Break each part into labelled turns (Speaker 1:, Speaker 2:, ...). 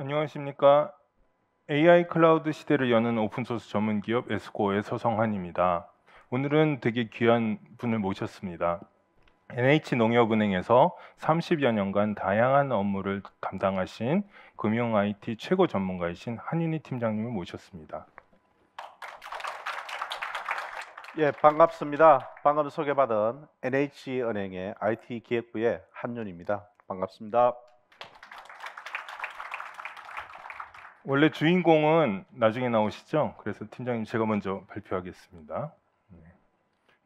Speaker 1: 안녕하십니까. AI 클라우드 시대를 여는 오픈소스 전문 기업 에스코의 서성환입니다. 오늘은 되게 귀한 분을 모셨습니다. NH농협은행에서 30여 년간 다양한 업무를 담당하신 금융 IT 최고 전문가이신 한인희 팀장님을 모셨습니다.
Speaker 2: 예, 반갑습니다. 방금 소개받은 NH은행의 IT 기획부의 한윤입니다. 반갑습니다.
Speaker 1: 원래 주인공은 나중에 나오시죠? 그래서 팀장님 제가 먼저 발표하겠습니다. 네.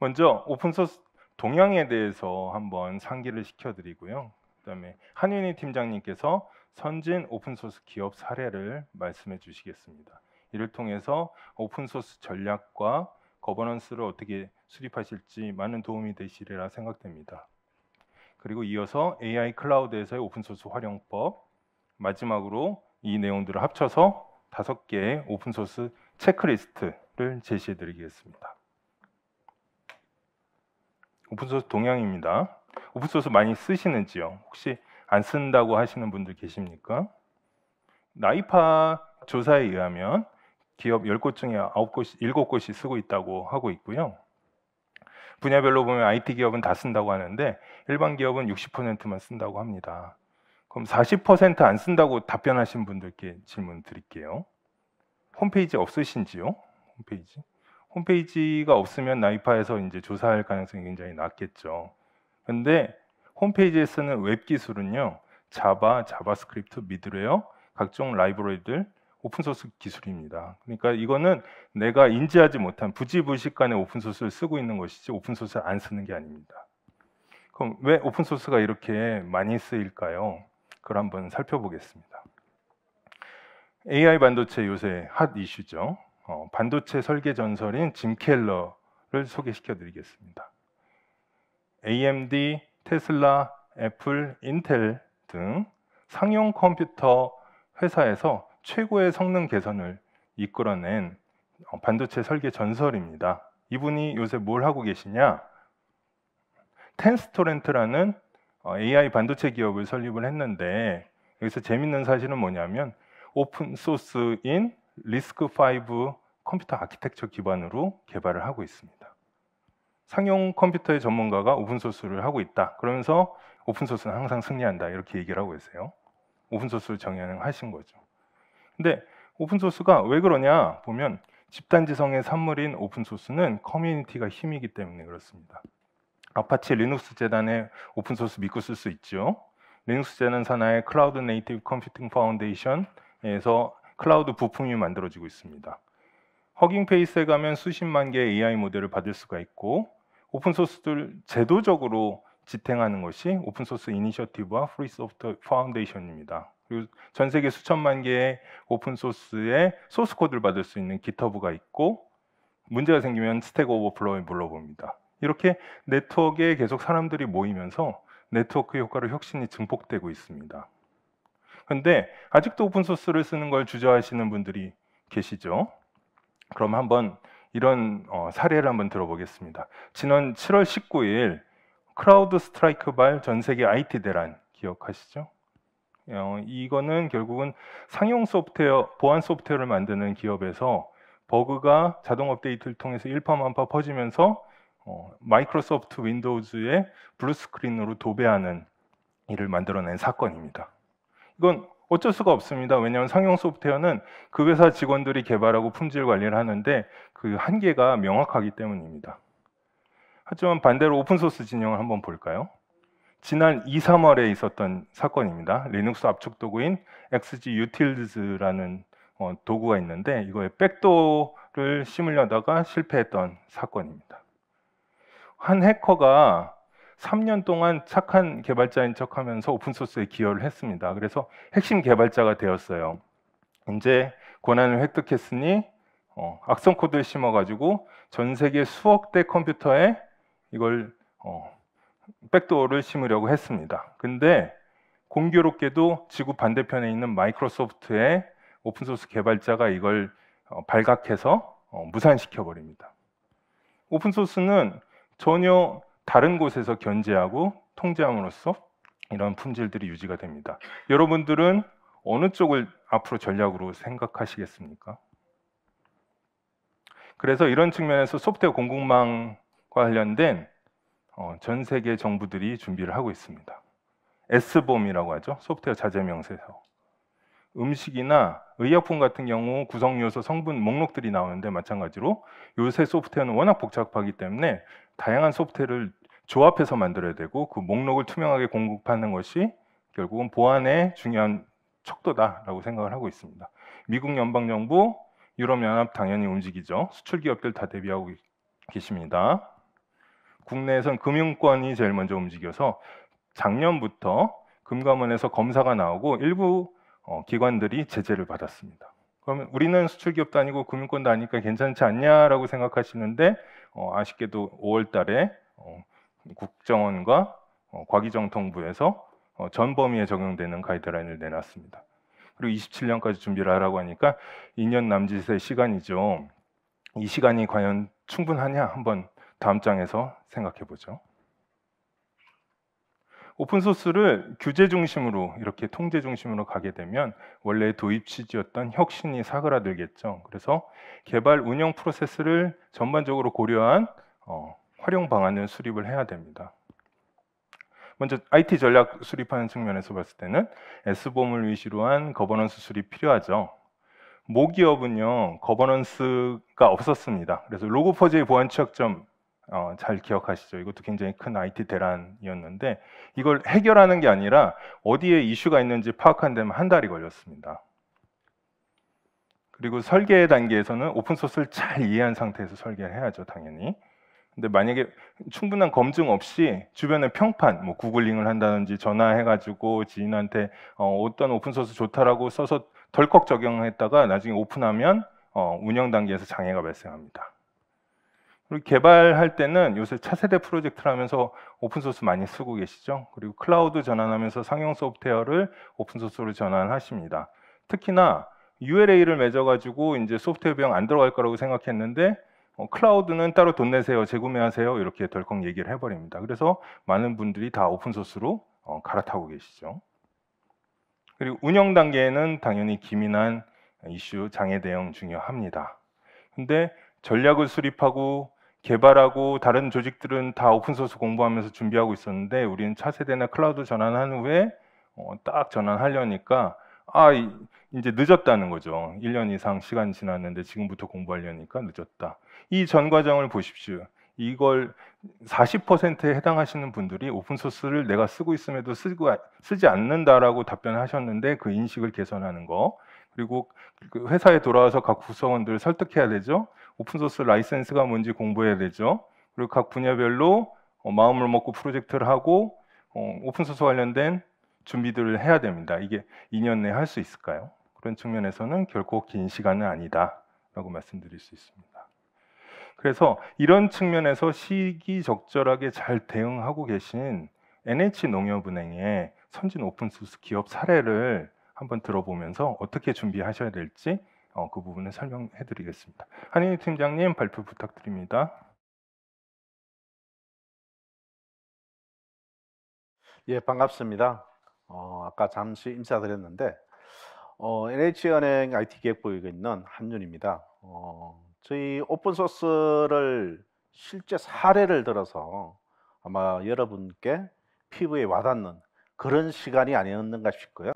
Speaker 1: 먼저 오픈소스 동향에 대해서 한번 상기를 시켜드리고요. 그다음에 한윤희 팀장님께서 선진 오픈소스 기업 사례를 말씀해 주시겠습니다. 이를 통해서 오픈소스 전략과 거버넌스를 어떻게 수립하실지 많은 도움이 되시리라 생각됩니다. 그리고 이어서 AI 클라우드에서의 오픈소스 활용법, 마지막으로 이 내용들을 합쳐서 다섯 개의 오픈소스 체크리스트를 제시해 드리겠습니다. 오픈소스 동향입니다. 오픈소스 많이 쓰시는지요? 혹시 안 쓴다고 하시는 분들 계십니까? 나이파 조사에 의하면 기업 10곳 중에 9곳 7곳이 쓰고 있다고 하고 있고요. 분야별로 보면 IT 기업은 다 쓴다고 하는데 일반 기업은 60%만 쓴다고 합니다. 그럼 40%안 쓴다고 답변하신 분들께 질문 드릴게요. 홈페이지 없으신지요? 홈페이지? 홈페이지가 없으면 나이파에서 이제 조사할 가능성이 굉장히 낮겠죠. 근데 홈페이지에 쓰는 웹 기술은요. 자바, 자바스크립트, 미드레어, 각종 라이브러리들, 오픈소스 기술입니다. 그러니까 이거는 내가 인지하지 못한 부지불식간에 오픈소스를 쓰고 있는 것이지 오픈소스를 안 쓰는 게 아닙니다. 그럼 왜 오픈소스가 이렇게 많이 쓰일까요? 그걸 한번 살펴보겠습니다. AI 반도체 요새 핫 이슈죠. 어, 반도체 설계 전설인 짐 켈러를 소개시켜 드리겠습니다. AMD, 테슬라, 애플, 인텔 등 상용 컴퓨터 회사에서 최고의 성능 개선을 이끌어낸 어, 반도체 설계 전설입니다. 이분이 요새 뭘 하고 계시냐? 텐스토렌트라는 어, AI 반도체 기업을 설립을 했는데 여기서 재밌는 사실은 뭐냐면 오픈 소스인 리스크 5 컴퓨터 아키텍처 기반으로 개발을 하고 있습니다. 상용 컴퓨터의 전문가가 오픈 소스를 하고 있다. 그러면서 오픈 소스는 항상 승리한다 이렇게 얘기를 하고 있어요. 오픈 소스를 정의하신 거죠. 근데 오픈 소스가 왜 그러냐 보면 집단지성의 산물인 오픈 소스는 커뮤니티가 힘이기 때문에 그렇습니다. 아파치 리눅스 재단의 오픈 소스 믿고 쓸 수 있죠. 리눅스 재단 산하의 클라우드 네이티브 컴퓨팅 파운데이션에서 클라우드 부품이 만들어지고 있습니다. 허깅페이스에 가면 수십만 개의 AI 모델을 받을 수가 있고 오픈 소스들 제도적으로 지탱하는 것이 오픈 소스 이니셔티브와 프리 소프트 파운데이션입니다. 그리고 전 세계 수천만 개의 오픈 소스의 소스 코드를 받을 수 있는 기터브가 있고 문제가 생기면 스택 오버플로우에 물어봅니다. 이렇게 네트워크에 계속 사람들이 모이면서 네트워크 효과로 혁신이 증폭되고 있습니다. 근데 아직도 오픈 소스를 쓰는 걸 주저하시는 분들이 계시죠? 그럼 한번 이런 어, 사례를 한번 들어보겠습니다. 지난 7월 19일 크라우드 스트라이크 발전 세계 IT 대란 기억하시죠? 어, 이거는 결국은 상용 소프트웨어 보안 소프트웨어를 만드는 기업에서 버그가 자동 업데이트를 통해서 일파만파 퍼지면서 어, 마이크로소프트 윈도우즈의 블루스크린으로 도배하는 일을 만들어낸 사건입니다. 이건 어쩔 수가 없습니다. 왜냐하면 상용 소프트웨어는 그 회사 직원들이 개발하고 품질 관리를 하는데 그 한계가 명확하기 때문입니다. 하지만 반대로 오픈소스 진영을 한번 볼까요? 지난 2, 3월에 있었던 사건입니다. 리눅스 압축 도구인 XGUtils라는 어, 도구가 있는데 이거에 백도를 심으려다가 실패했던 사건입니다. 한 해커가 3년 동안 착한 개발자인 척 하면서 오픈소스에 기여를 했습니다. 그래서 핵심 개발자가 되었어요. 이제 권한을 획득했으니 어, 악성 코드를 심어가지고 전 세계 수억 대 컴퓨터에 이걸 어, 백도어를 심으려고 했습니다. 근데 공교롭게도 지구 반대편에 있는 마이크로소프트의 오픈소스 개발자가 이걸 어, 발각해서 어, 무산시켜 버립니다. 오픈소스는 전혀 다른 곳에서 견제하고 통제함으로써 이런 품질들이 유지가 됩니다. 여러분들은 어느 쪽을 앞으로 전략으로 생각하시겠습니까? 그래서 이런 측면에서 소프트웨어 공급망과 관련된 어, 전 세계 정부들이 준비를 하고 있습니다. S범이라고 하죠. 소프트웨어 자재 명세서. 음식이나 의약품 같은 경우 구성 요소, 성분 목록들이 나오는데 마찬가지로 요새 소프트웨어는 워낙 복잡하기 때문에 다양한 소프트웨어를 조합해서 만들어야 되고 그 목록을 투명하게 공급하는 것이 결국은 보안의 중요한 척도다라고 생각을 하고 있습니다. 미국 연방 정부, 유럽 연합 당연히 움직이죠. 수출 기업들 다 대비하고 계십니다. 국내에선 금융권이 제일 먼저 움직여서 작년부터 금감원에서 검사가 나오고 일부 어, 기관들이 제재를 받았습니다. 그러면 우리는 수출기업도 아니고 금융권도 아니까 괜찮지 않냐라고 생각하시는데 어, 아쉽게도 5월달에 어, 국정원과 어, 과기정통부에서 어, 전 범위에 적용되는 가이드라인을 내놨습니다. 그리고 27년까지 준비를 하라고 하니까 2년 남짓의 시간이죠. 이 시간이 과연 충분하냐 한번 다음 장에서 생각해 보죠. 오픈 소스를 규제 중심으로 이렇게 통제 중심으로 가게 되면 원래 도입 취지였던 혁신이 사그라들겠죠. 그래서 개발 운영 프로세스를 전반적으로 고려한 어, 활용 방안을 수립을 해야 됩니다. 먼저 IT 전략 수립하는 측면에서 봤을 때는 s 봄을 위시로 한 거버넌스 수립 필요하죠. 모기업은요 거버넌스가 없었습니다. 그래서 로고 퍼즈의 보안 취약점 어, 잘 기억하시죠? 이것도 굉장히 큰 IT 대란이었는데 이걸 해결하는 게 아니라 어디에 이슈가 있는지 파악한 데만 한 달이 걸렸습니다. 그리고 설계 단계에서는 오픈소스를 잘 이해한 상태에서 설계를 해야죠, 당연히. 근데 만약에 충분한 검증 없이 주변에 평판, 뭐 구글링을 한다든지 전화해가지고 지인한테 어, 어떤 오픈소스 좋다라고 써서 덜컥 적용했다가 나중에 오픈하면 어, 운영 단계에서 장애가 발생합니다. 그리고 개발할 때는 요새 차세대 프로젝트라면서 오픈소스 많이 쓰고 계시죠? 그리고 클라우드 전환하면서 상용 소프트웨어를 오픈소스로 전환하십니다. 특히나 ULA를 맺어가지고 이제 소프트웨어 비용 안 들어갈 거라고 생각했는데 어, 클라우드는 따로 돈 내세요, 재구매하세요 이렇게 덜컥 얘기를 해버립니다. 그래서 많은 분들이 다 오픈소스로 어, 갈아타고 계시죠. 그리고 운영 단계에는 당연히 기민한 이슈 장애 대응 중요합니다. 근데 전략을 수립하고 개발하고 다른 조직들은 다 오픈소스 공부하면서 준비하고 있었는데 우리는 차세대나 클라우드 전환한 후에 어, 딱 전환하려니까 아 이, 이제 늦었다는 거죠. 1년 이상 시간 지났는데 지금부터 공부하려니까 늦었다. 이 전 과정을 보십시오. 이걸 40%에 해당하시는 분들이 오픈소스를 내가 쓰고 있음에도 쓰고, 쓰지 않는다라고 답변하셨는데 그 인식을 개선하는 거. 그리고 그 회사에 돌아와서 각 구성원들을 설득해야 되죠. 오픈소스 라이센스가 뭔지 공부해야 되죠. 그리고 각 분야별로 어, 마음을 먹고 프로젝트를 하고 어, 오픈소스 관련된 준비들을 해야 됩니다. 이게 2년 내에 할 수 있을까요? 그런 측면에서는 결코 긴 시간은 아니다라고 말씀드릴 수 있습니다. 그래서 이런 측면에서 시기적절하게 잘 대응하고 계신 NH농협은행의 선진 오픈소스 기업 사례를 한번 들어보면서 어떻게 준비하셔야 될지 어, 그 부분을 설명해드리겠습니다. 한인희 팀장님 발표 부탁드립니다.
Speaker 2: 예, 반갑습니다. 어, 아까 잠시 인사드렸는데 어, NH은행 IT 기획부에 있는 한윤입니다. 어, 저희 오픈 소스를 실제 사례를 들어서 아마 여러분께 피부에 와닿는 그런 시간이 아니었는가 싶고요.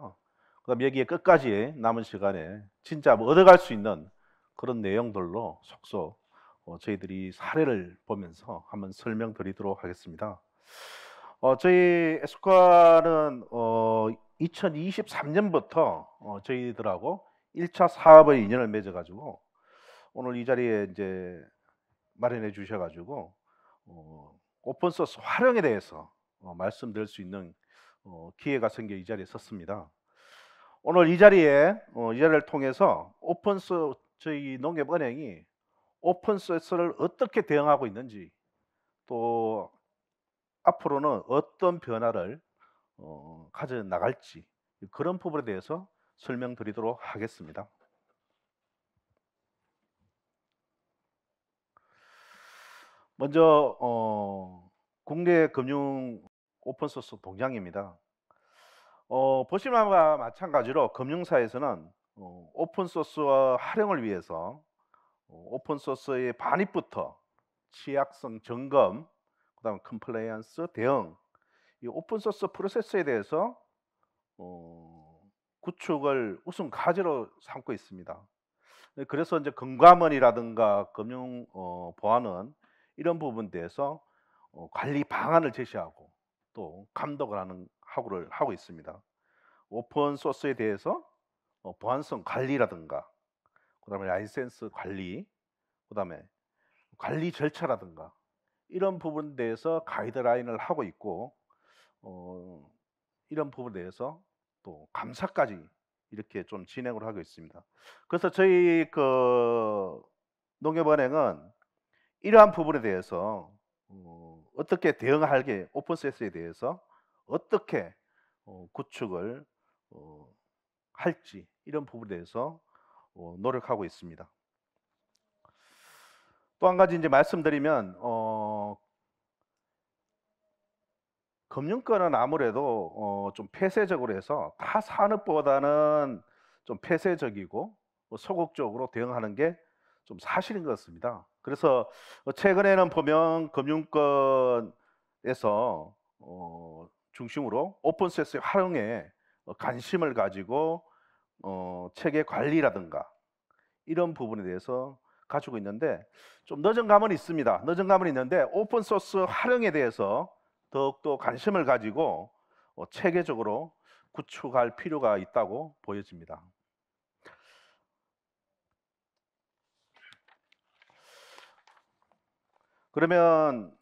Speaker 2: 그다음 여기에 끝까지 남은 시간에 진짜 뭐 얻어갈 수 있는 그런 내용들로 속속 어, 저희들이 사례를 보면서 한번 설명드리도록 하겠습니다. 어, 저희 에스콰는 어, 2023년부터 어, 저희들하고 1차 사업의 인연을 맺어가지고 오늘 이 자리에 이제 마련해 주셔가지고 어, 오픈 소스 활용에 대해서 어, 말씀드릴 수 있는 어, 기회가 생겨 이 자리에 섰습니다. 오늘 이 자리에 어, 이 자리를 통해서 오픈 소 저희 농협은행이 오픈 소스를 어떻게 대응하고 있는지 또 앞으로는 어떤 변화를 어, 가져 나갈지 그런 부분에 대해서 설명드리도록 하겠습니다. 먼저 어, 국내 금융 오픈소스 동향입니다. 어, 보시마와 마찬가지로 금융사에서는 어, 오픈소스와 활용을 위해서 어, 오픈소스의 반입부터 취약성 점검, 그다음 컴플레이언스 대응, 이 오픈소스 프로세스에 대해서 어, 구축을 우선 가제로 삼고 있습니다. 네, 그래서 이제 금감원이라든가 금융 어, 보안은 이런 부분에 대해서 어, 관리 방안을 제시하고 또 감독을 하는 하고를 하고 있습니다. 오픈 소스에 대해서 어, 보안성 관리라든가, 그다음에 라이센스 관리, 그다음에 관리 절차라든가 이런 부분 대해서 가이드라인을 하고 있고 어, 이런 부분 대해서 또 감사까지 이렇게 좀 진행을 하고 있습니다. 그래서 저희 그 농협은행은 이러한 부분에 대해서 어, 떻게 대응하게 오픈센스에 대해서 어떻게 어, 구축을 어, 할지 이런 부분에 대해서 어, 노력하고 있습니다. 또 한 가지 이제 말씀드리면 어, 금융권은 아무래도 어, 좀 폐쇄적으로 해서 다 산업보다는 좀 폐쇄적이고 뭐 소극적으로 대응하는 게 좀 사실인 것 같습니다. 그래서 최근에는 보면 금융권에서 어, 중심으로 오픈 소스 활용에 어, 관심을 가지고 어, 체계 관리라든가 이런 부분에 대해서 가지고 있는데 좀 늦은 감은 있습니다. 늦은 감은 있는데 오픈 소스 활용에 대해서 더욱더 관심을 가지고 어, 체계적으로 구축할 필요가 있다고 보여집니다. 그러면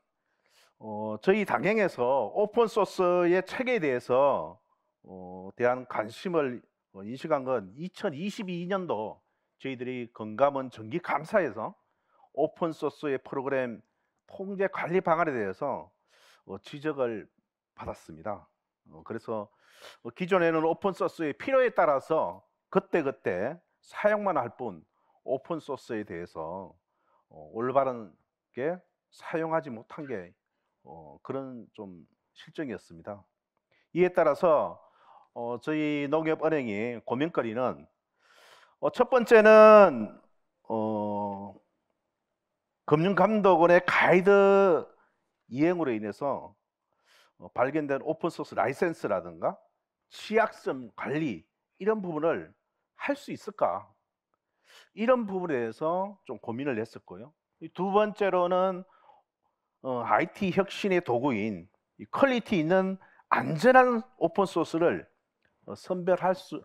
Speaker 2: 어, 저희 당행에서 오픈 소스의 책에 대해서 어, 대한 관심을 인식한 건 2022년도 저희들이 건감원 정기 감사에서 오픈 소스의 프로그램 통제 관리 방안에 대해서 어, 지적을 받았습니다. 어, 그래서 어, 기존에는 오픈 소스의 필요에 따라서 그때 그때 사용만 할 뿐 오픈 소스에 대해서 어, 올바른게 사용하지 못한 게 어, 그런 좀 실정이었습니다. 이에 따라서 어, 저희 농협은행이 고민거리는 어, 첫 번째는 어, 금융감독원의 가이드 이행으로 인해서 어, 발견된 오픈소스 라이센스라든가 취약점 관리 이런 부분을 할 수 있을까 이런 부분에 대해서 좀 고민을 했었고요. 두 번째로는 어, IT 혁신의 도구인 이 퀄리티 있는 안전한 오픈 소스를 어, 선별할 수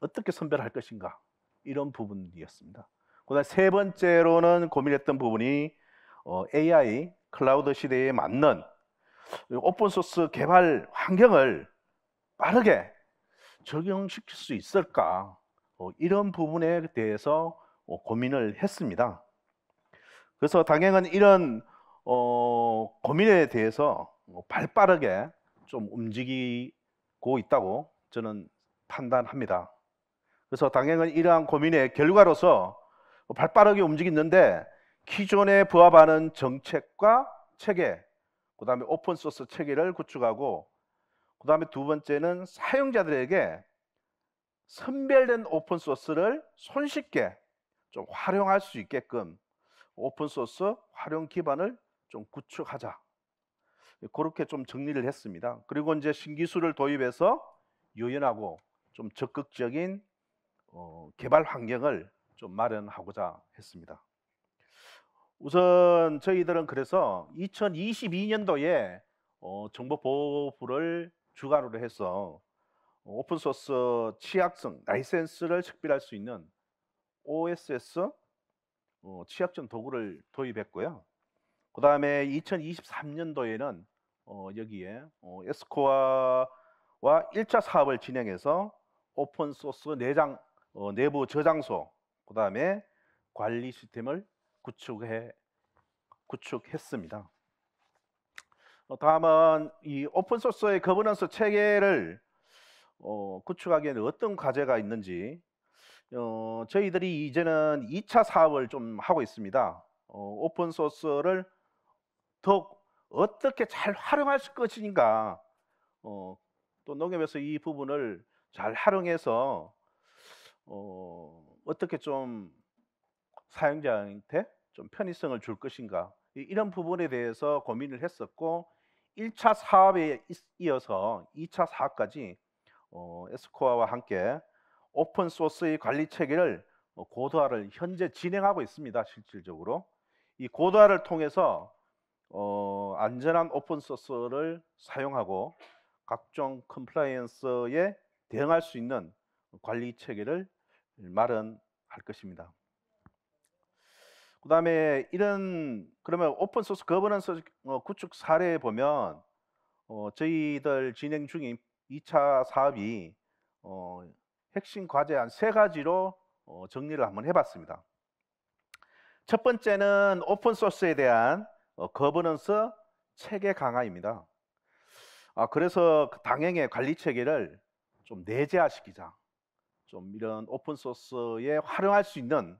Speaker 2: 어떻게 선별할 것인가 이런 부분이었습니다. 그다음 세 번째로는 고민했던 부분이 어, AI 클라우드 시대에 맞는 오픈 소스 개발 환경을 빠르게 적용시킬 수 있을까 어, 이런 부분에 대해서 어, 고민을 했습니다. 그래서 당연한 이런 어, 고민에 대해서 뭐 발빠르게 좀 움직이고 있다고 저는 판단합니다. 그래서 당연히 이러한 고민의 결과로서 발빠르게 움직이는데 기존에 부합하는 정책과 체계, 그 다음에 오픈소스 체계를 구축하고 그 다음에 두 번째는 사용자들에게 선별된 오픈소스를 손쉽게 좀 활용할 수 있게끔 오픈소스 활용 기반을 좀 구축하자. 그렇게 좀 정리를 했습니다. 그리고 이제 신기술을 도입해서 유연하고 좀 적극적인 어, 개발 환경을 좀 마련하고자 했습니다. 우선 저희들은 그래서 2022년도에 어, 정보보호부를 주관으로 해서 오픈소스 취약성 라이센스를 식별할 수 있는 OSS 어, 취약점 도구를 도입했고요. 그 다음에 2023년도에는 어, 여기에 어, 에스코아와 1차 사업을 진행해서 오픈 소스 내장 어, 내부 저장소 그 다음에 관리 시스템을 구축해 구축했습니다. 어, 다음은 이 오픈 소스의 거버넌스 체계를 어, 구축하기에는 어떤 과제가 있는지 어, 저희들이 이제는 2차 사업을 좀 하고 있습니다. 어, 오픈 소스를 더욱 어떻게 잘 활용할 것인가 어, 또 농협에서 이 부분을 잘 활용해서 어, 어떻게 좀 사용자한테 좀 편의성을 줄 것인가 이런 부분에 대해서 고민을 했었고 1차 사업에 이어서 2차 사업까지 어, 에스코아와 함께 오픈 소스의 관리 체계를 어, 고도화를 현재 진행하고 있습니다. 실질적으로 이 고도화를 통해서 어, 안전한 오픈 소스를 사용하고 각종 컴플라이언스에 대응할 수 있는 관리 체계를 마련할 것입니다. 그다음에 이런 그러면 오픈 소스 거버넌스 어, 구축 사례에 보면 어, 저희들 진행 중인 2차 사업이 어, 핵심 과제 한 세 가지로 어, 정리를 한번 해봤습니다. 첫 번째는 오픈 소스에 대한 어, 거버넌스 체계 강화입니다. 아, 그래서 그 당행의 관리 체계를 좀 내재화시키자. 좀 이런 오픈 소스에 활용할 수 있는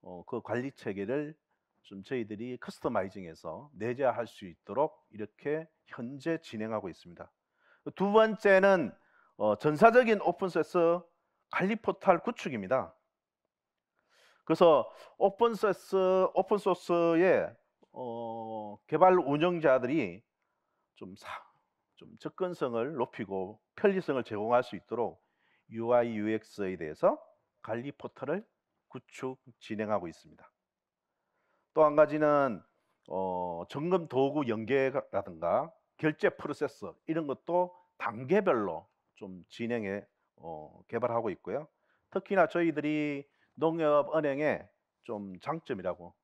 Speaker 2: 어, 그 관리 체계를 좀 저희들이 커스터마이징해서 내재화할 수 있도록 이렇게 현재 진행하고 있습니다. 두 번째는 어, 전사적인 오픈 소스 관리 포탈 구축입니다. 그래서 오픈 소스 오픈 소스의 어, 개발 운영자들이 좀, 사, 좀 접근성을 높이고 편리성을 제공할 수 있도록 UI UX에 대해서 관리 포털을 구축 진행하고 있습니다. 또 한 가지는 어, 점검 도구 연계라든가 결제 프로세서 이런 것도 단계별로 좀 진행해 어, 개발하고 있고요. 특히나 저희들이 농협은행의 좀 장점이라고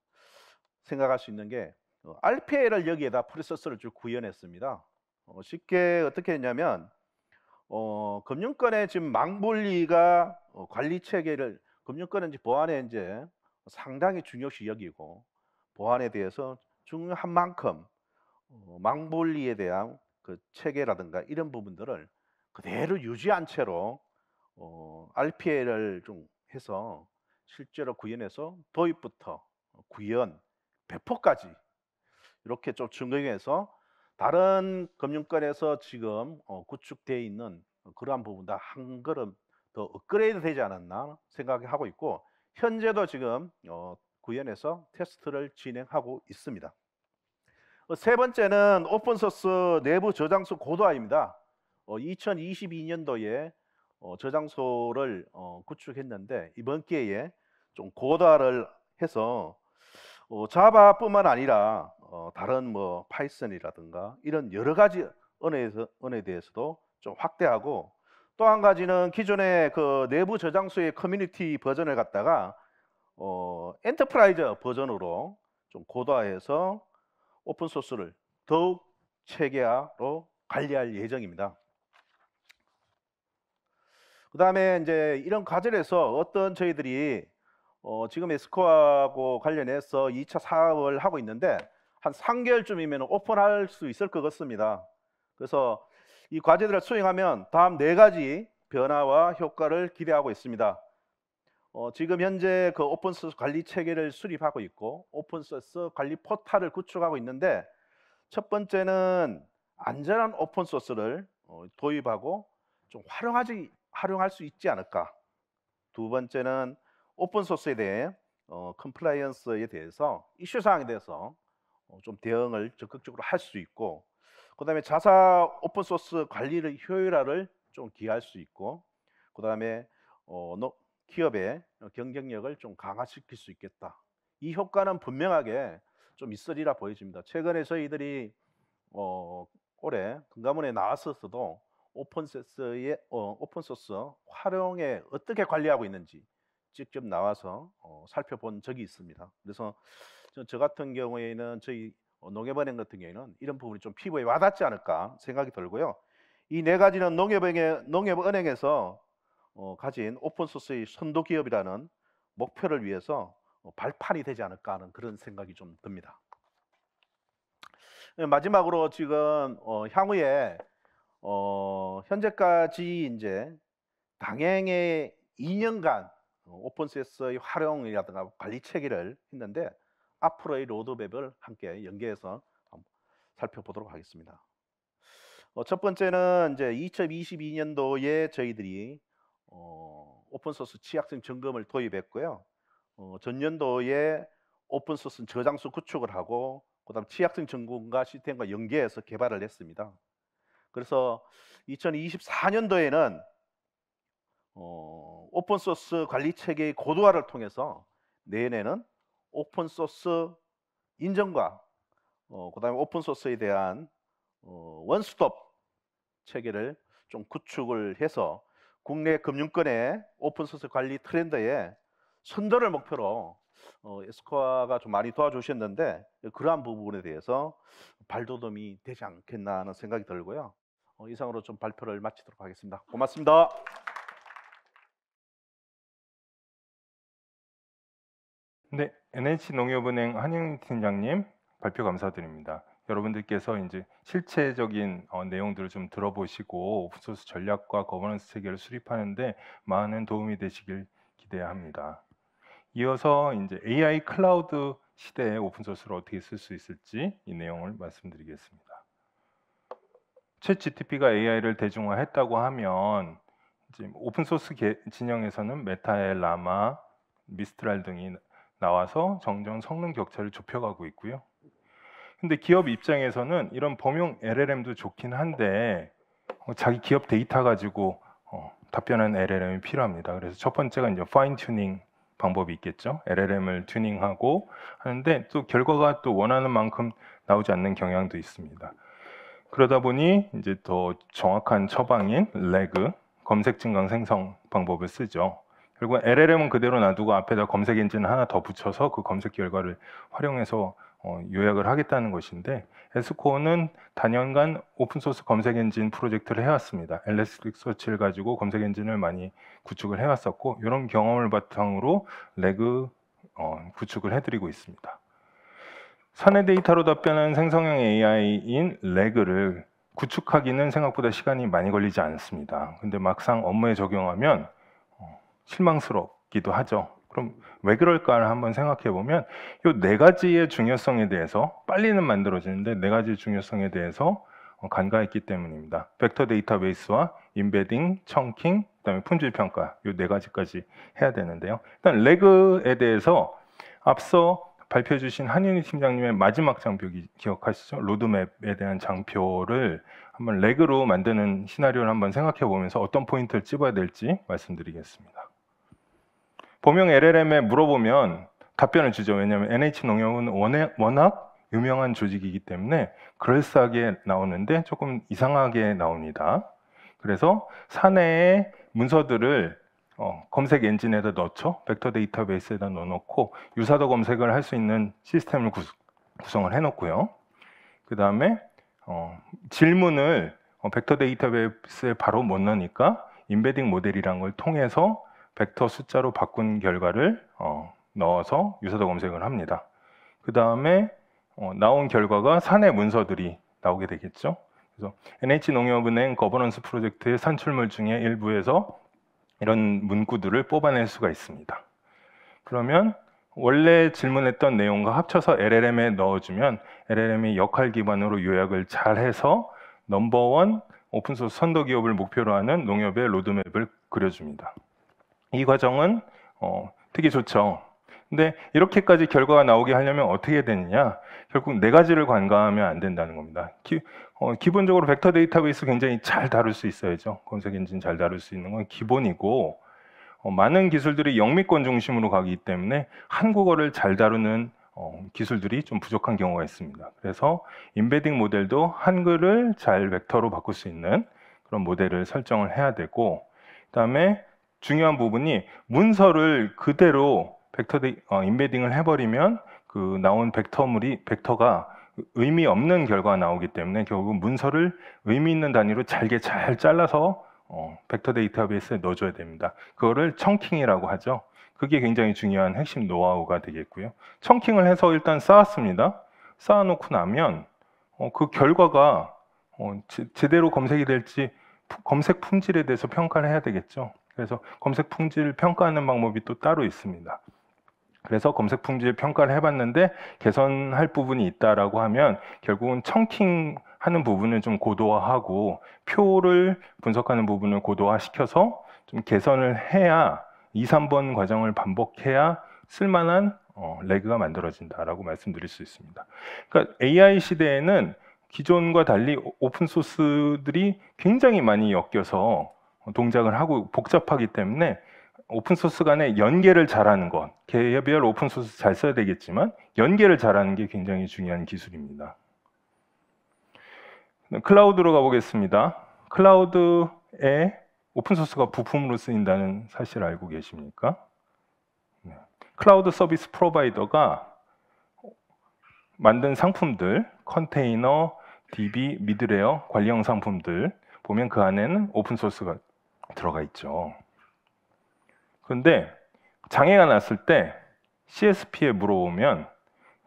Speaker 2: 생각할 수 있는 게 RPA를 어, 여기에다 프로세서를 쭉 구현했습니다. 어, 쉽게 어떻게 했냐면 어, 금융권의 지금 망불리가 어, 관리 체계를 금융권은 이제 보안에 이제 상당히 중요시 여기고 보안에 대해서 중요한 만큼 어, 망불리에 대한 그 체계라든가 이런 부분들을 그대로 유지한 채로 어, RPA를 좀 해서 실제로 구현해서 도입부터 구현 배포까지 이렇게 좀 증명해서 다른 금융권에서 지금 어, 구축되어 있는 그러한 부분다한 걸음 더 업그레이드 되지 않았나 생각하고 있고 현재도 지금 어, 구현해서 테스트를 진행하고 있습니다. 어, 세 번째는 오픈소스 내부 저장소 고도화입니다. 2022년도에 저장소를 구축했는데 이번 기회에 좀 고도화를 해서 어, 자바뿐만 아니라 어, 다른 뭐 파이썬이라든가 이런 여러 가지 언어에서 언어에 대해서도 좀 확대하고 또 한 가지는 기존의 그 내부 저장소의 커뮤니티 버전을 갖다가 어, 엔터프라이즈 버전으로 좀 고도화해서 오픈 소스를 더욱 체계화로 관리할 예정입니다. 그다음에 이제 이런 과정에서 어떤 저희들이 어, 지금 에스코하고 관련해서 2차 사업을 하고 있는데 한 3개월쯤이면 오픈할 수 있을 것 같습니다. 그래서 이 과제들을 수행하면 다음 네 가지 변화와 효과를 기대하고 있습니다. 어, 지금 현재 그 오픈소스 관리 체계를 수립하고 있고 오픈소스 관리 포탈을 구축하고 있는데 첫 번째는 안전한 오픈소스를 어, 도입하고 좀 활용하지 활용할 수 있지 않을까. 두 번째는 오픈 소스에 대해 어, 컴플라이언스에 대해서 이슈 사항에 대해서 어, 좀 대응을 적극적으로 할 수 있고 그다음에 자사 오픈 소스 관리를 효율화를 좀 기할 수 있고 그다음에 어, 기업의 경쟁력을 좀 강화시킬 수 있겠다. 이 효과는 분명하게 좀 있으리라 보여집니다. 최근에 저희들이 어, 올해 금감원에 나왔었어도 오픈소스의 어, 오픈소스 활용에 어떻게 관리하고 있는지 직접 나와서 어, 살펴본 적이 있습니다. 그래서 저, 저 같은 경우에는 저희 어, 농협은행 같은 경우에는 이런 부분이 좀 피부에 와닿지 않을까 생각이 들고요. 이 네 가지는 농협은행, 농협은행에서 어, 가진 오픈소스의 선도 기업이라는 목표를 위해서 어, 발판이 되지 않을까 하는 그런 생각이 좀 듭니다. 예, 마지막으로 지금 어, 향후에 어, 현재까지 이제 당행의 2년간 어, 오픈 소스의 활용이라든가 관리 체계를 했는데 앞으로의 로드맵을 함께 연계해서 살펴보도록 하겠습니다. 어, 첫 번째는 이제 2022년도에 저희들이 어, 오픈소스 취약성 점검을 도입했고요. 어, 전년도에 오픈소스 저장소 구축을 하고 그다음 취약성 점검과 시스템과 연계해서 개발을 했습니다. 그래서 2024년도에는 어, 오픈 소스 관리 체계의 고도화를 통해서 내년에는 오픈 소스 인정과 어, 그다음에 오픈 소스에 대한 어, 원스톱 체계를 좀 구축을 해서 국내 금융권의 오픈 소스 관리 트렌드에 선도를 목표로 어, 에스코아가 좀 많이 도와주셨는데 그러한 부분에 대해서 발돋움이 되지 않겠나 하는 생각이 들고요. 어, 이상으로 좀 발표를 마치도록 하겠습니다. 고맙습니다.
Speaker 1: 네, NH 농협은행 한영 팀장님 발표 감사드립니다. 여러분들께서 이제 실체적인 어, 내용들을 좀 들어보시고 오픈소스 전략과 거버넌스 체계를 수립하는데 많은 도움이 되시길 기대합니다. 이어서 이제 AI 클라우드 시대의 오픈소스를 어떻게 쓸 수 있을지 이 내용을 말씀드리겠습니다. 최 GTP가 AI를 대중화했다고 하면 오픈소스 진영에서는 메타의 라마, 미스트랄 등이 나와서 점점 성능 격차를 좁혀가고 있고요. 근데 기업 입장에서는 이런 범용 LLM도 좋긴 한데 어, 자기 기업 데이터 가지고 어, 답변하는 LLM이 필요합니다. 그래서 첫 번째가 이제 파인 튜닝 방법이 있겠죠. LLM을 튜닝하고 하는데 또 결과가 또 원하는 만큼 나오지 않는 경향도 있습니다. 그러다 보니 이제 더 정확한 처방인 레그 검색 증강 생성 방법을 쓰죠. 그리고 LLM은 그대로 놔두고 앞에다 검색 엔진 하나 더 붙여서 그 검색 결과를 활용해서 어, 요약을 하겠다는 것인데 에스코어는 단연간 오픈소스 검색 엔진 프로젝트를 해왔습니다. 엘레스틱서치를 가지고 검색 엔진을 많이 구축을 해왔었고 이런 경험을 바탕으로 레그 어, 구축을 해드리고 있습니다. 사내 데이터로 답변하는 생성형 AI인 레그를 구축하기는 생각보다 시간이 많이 걸리지 않습니다. 근데 막상 업무에 적용하면 실망스럽기도 하죠. 그럼 왜 그럴까를 한번 생각해 보면 이 네 가지의 중요성에 대해서 빨리는 만들어지는데 네 가지 의 중요성에 대해서 어, 간과했기 때문입니다. 벡터 데이터베이스와 인베딩, 청킹, 그다음에 품질 평가 이 네 가지까지 해야 되는데요. 일단 레그에 대해서 앞서 발표해 주신 한윤희 팀장님의 마지막 장표 기억하시죠? 로드맵에 대한 장표를 한번 레그로 만드는 시나리오를 한번 생각해 보면서 어떤 포인트를 찝어야 될지 말씀드리겠습니다. 보용 LLM에 물어보면 답변을 주죠. 왜냐하면 NH농협은 워낙 유명한 조직이기 때문에 그럴싸하게 나오는데 조금 이상하게 나옵니다. 그래서 사내의 문서들을 어, 검색 엔진에다 넣죠. 벡터 데이터베이스에다 넣어놓고 유사도 검색을 할 수 있는 시스템을 구, 구성을 해놓고요. 그 다음에 어, 질문을 어, 벡터 데이터베이스에 바로 못 넣으니까 인베딩 모델이란 걸 통해서 벡터 숫자로 바꾼 결과를 어, 넣어서 유사도 검색을 합니다. 그 다음에 어, 나온 결과가 산의 문서들이 나오게 되겠죠. 그래서 NH농협은행 거버넌스 프로젝트의 산출물 중에 일부에서 이런 문구들을 뽑아낼 수가 있습니다. 그러면 원래 질문했던 내용과 합쳐서 LLM에 넣어주면 LLM이 역할 기반으로 요약을 잘해서 넘버원 오픈소스 선도 기업을 목표로 하는 농협의 로드맵을 그려줍니다. 이 과정은 어, 되게 좋죠. 근데 이렇게까지 결과가 나오게 하려면 어떻게 되느냐? 결국 네 가지를 관과하면 안 된다는 겁니다. 기, 어, 본적으로 벡터 데이터베이스 굉장히 잘 다룰 수 있어야죠. 검색 엔진 잘 다룰 수 있는 건 기본이고 어, 많은 기술들이 영미권 중심으로 가기 때문에 한국어를 잘 다루는 어, 기술들이 좀 부족한 경우가 있습니다. 그래서 인베딩 모델도 한글을 잘 벡터로 바꿀 수 있는 그런 모델을 설정을 해야 되고 그다음에 중요한 부분이 문서를 그대로 벡터 어, 인베딩을 해버리면 그 나온 벡터물이 벡터가 의미 없는 결과가 나오기 때문에 결국 문서를 의미 있는 단위로 잘게 잘 잘라서 어, 벡터 데이터베이스에 넣어줘야 됩니다. 그거를 청킹이라고 하죠. 그게 굉장히 중요한 핵심 노하우가 되겠고요. 청킹을 해서 일단 쌓았습니다. 쌓아놓고 나면 어, 그 결과가 어, 제, 제대로 검색이 될지 검색 품질에 대해서 평가를 해야 되겠죠. 그래서 검색 품질 평가하는 방법이 또 따로 있습니다. 그래서 검색 품질 평가를 해봤는데 개선할 부분이 있다라고 하면 결국은 청킹 하는 부분을 좀 고도화하고 표를 분석하는 부분을 고도화시켜서 좀 개선을 해야 2, 3번 과정을 반복해야 쓸만한 어, 레그가 만들어진다라고 말씀드릴 수 있습니다. 그러니까 AI 시대에는 기존과 달리 오픈 소스들이 굉장히 많이 엮여서 동작을 하고 복잡하기 때문에 오픈소스 간의 연계를 잘하는 것, 개별 오픈소스 잘 써야 되겠지만 연계를 잘하는 게 굉장히 중요한 기술입니다. 클라우드로 가보겠습니다. 클라우드에 오픈소스가 부품으로 쓰인다는 사실 알고 계십니까? 네. 클라우드 서비스 프로바이더가 만든 상품들, 컨테이너, DB, 미드레어, 관리형 상품들 보면 그 안에는 오픈소스가 들어가 있죠. 그런데 장애가 났을 때 CSP에 물어보면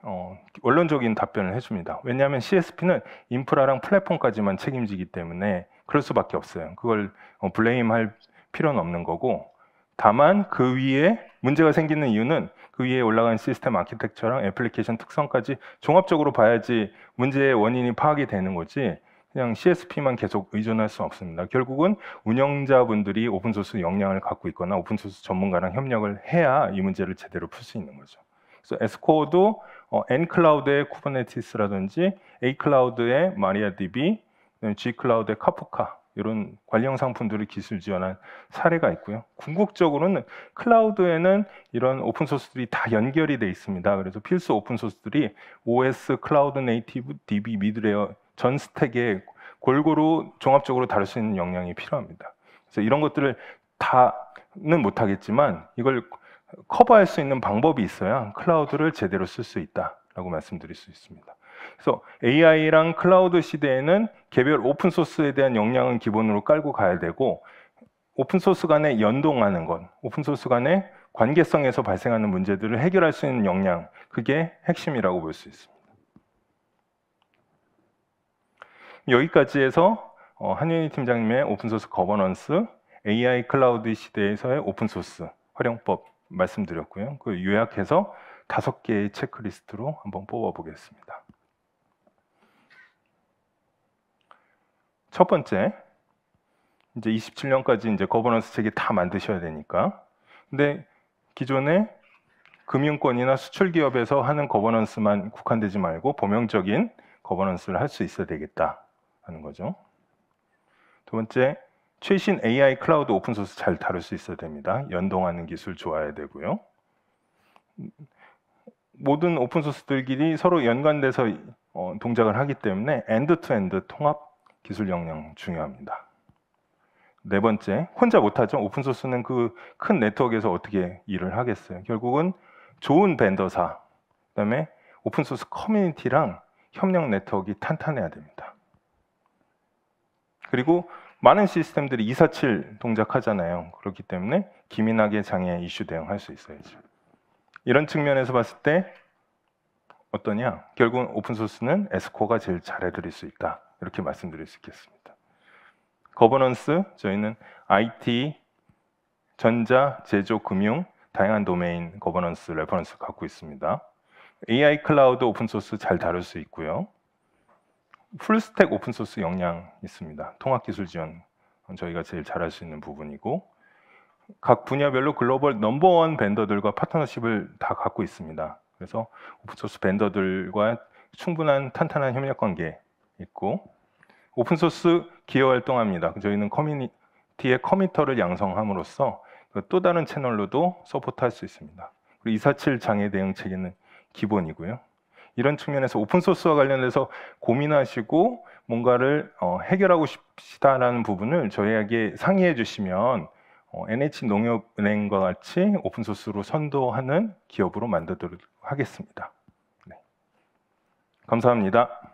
Speaker 1: 어, 원론적인 답변을 해줍니다. 왜냐하면 CSP는 인프라랑 플랫폼까지만 책임지기 때문에 그럴 수밖에 없어요. 그걸 어, 블레임할 필요는 없는 거고 다만 그 위에 문제가 생기는 이유는 그 위에 올라간 시스템 아키텍처랑 애플리케이션 특성까지 종합적으로 봐야지 문제의 원인이 파악이 되는 거지 그냥 CSP만 계속 의존할 수는 없습니다. 결국은 운영자분들이 오픈소스 역량을 갖고 있거나 오픈소스 전문가랑 협력을 해야 이 문제를 제대로 풀 수 있는 거죠. 그래서 에코어도 어, N클라우드의 쿠버네티스라든지 A클라우드의 마리아DB, G클라우드의 카포카 이런 관련 상품들을 기술 지원한 사례가 있고요. 궁극적으로는 클라우드에는 이런 오픈소스들이 다 연결이 돼 있습니다. 그래서 필수 오픈소스들이 OS, 클라우드 네이티브, DB, 미드레어 전 스택에 골고루 종합적으로 다룰 수 있는 역량이 필요합니다. 그래서 이런 것들을 다는 못하겠지만 이걸 커버할 수 있는 방법이 있어야 클라우드를 제대로 쓸 수 있다라고 말씀드릴 수 있습니다. 그래서 AI랑 클라우드 시대에는 개별 오픈 소스에 대한 역량은 기본으로 깔고 가야 되고 오픈 소스 간에 연동하는 것, 오픈 소스 간의 관계성에서 발생하는 문제들을 해결할 수 있는 역량, 그게 핵심이라고 볼 수 있습니다. 여기까지해서 어, 한윤희 팀장님의 오픈소스 거버넌스, AI 클라우드 시대에서의 오픈소스 활용법 말씀드렸고요. 그 요약해서 다섯 개의 체크리스트로 한번 뽑아보겠습니다. 첫 번째, 이제 27년까지 이제 거버넌스 책이 다 만드셔야 되니까. 근데 기존에 금융권이나 수출 기업에서 하는 거버넌스만 국한되지 말고 범용적인 거버넌스를 할 수 있어야 되겠다. 하는 거죠. 두 번째, 최신 AI 클라우드 오픈소스 잘 다룰 수 있어야 됩니다. 연동하는 기술 좋아야 되고요. 모든 오픈소스들끼리 서로 연관돼서 어, 동작을 하기 때문에 엔드투엔드 통합 기술 역량 중요합니다. 네 번째, 혼자 못하죠. 오픈소스는 그 큰 네트워크에서 어떻게 일을 하겠어요. 결국은 좋은 벤더사, 그 다음에 오픈소스 커뮤니티랑 협력 네트워크가 탄탄해야 됩니다. 그리고 많은 시스템들이 247 동작하잖아요. 그렇기 때문에 기민하게 장애 이슈 대응할 수 있어야죠. 이런 측면에서 봤을 때 어떠냐? 결국은 오픈소스는 에스코가 제일 잘해드릴 수 있다. 이렇게 말씀드릴 수 있겠습니다. 거버넌스, 저희는 IT, 전자, 제조, 금융, 다양한 도메인 거버넌스, 레퍼런스 갖고 있습니다. AI 클라우드 오픈소스 잘 다룰 수 있고요. 풀스택 오픈소스 역량 있습니다. 통합기술 지원 저희가 제일 잘할 수 있는 부분이고 각 분야별로 글로벌 넘버원 벤더들과 파트너십을 다 갖고 있습니다. 그래서 오픈소스 벤더들과 충분한 탄탄한 협력 관계 있고 오픈소스 기여 활동합니다. 저희는 커뮤니티의 커미터를 양성함으로써 또 다른 채널로도 서포트할 수 있습니다. 그리고 247 장애 대응책에는 기본이고요. 이런 측면에서 오픈소스와 관련해서 고민하시고 뭔가를 어, 해결하고 싶다라는 부분을 저희에게 상의해 주시면 어, NH농협은행과 같이 오픈소스로 선도하는 기업으로 만들도록 하겠습니다. 네. 감사합니다.